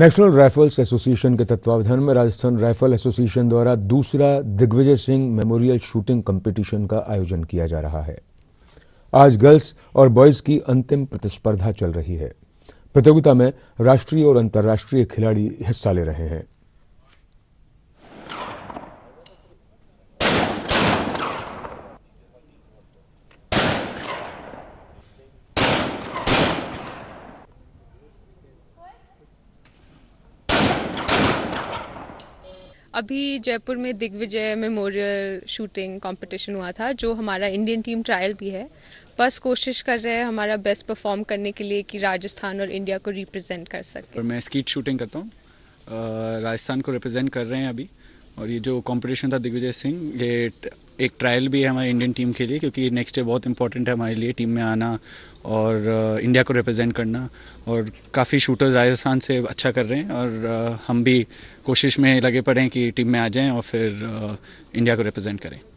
national rifles association के तत्वावधान में राजस्थान राइफल एसोसिएशन द्वारा दूसरा Digvijay Singh memorial shooting competition का आयोजन किया जा रहा है आज गर्ल्स और बॉयज की अंतिम प्रतिस्पर्धा चल रही है प्रतियोगिता में राष्ट्रीय और अंतर्राष्ट्रीय खिलाड़ी हिस्सा ले रहे हैं अभी जयपुर में दिग्विजय मेमोरियल शूटिंग कंपटीशन हुआ था जो हमारा इंडियन टीम ट्रायल भी है बस कोशिश कर रहे हैं हमारा बेस्ट परफॉर्म करने के लिए कि राजस्थान और इंडिया को रिप्रेजेंट कर सकें मैं स्कीट शूटिंग करता हूँ राजस्थान को रिप्रेजेंट कर रहे हैं अभी और ये जो कंपटीशन था दिग्विजय सिंह ये एक ट्रायल भी है हमारी इंडियन टीम के लिए क्योंकि नेक्स्ट डे बहुत इंपॉर्टेंट है हमारे लिए टीम में आना और इंडिया uh, को रिप्रेजेंट करना और काफ़ी शूटर्स राजस्थान से अच्छा कर रहे हैं और uh, हम भी कोशिश में लगे पड़े हैं कि टीम में आ जाएं और फिर इंडिया uh, को रिप्रेजेंट करें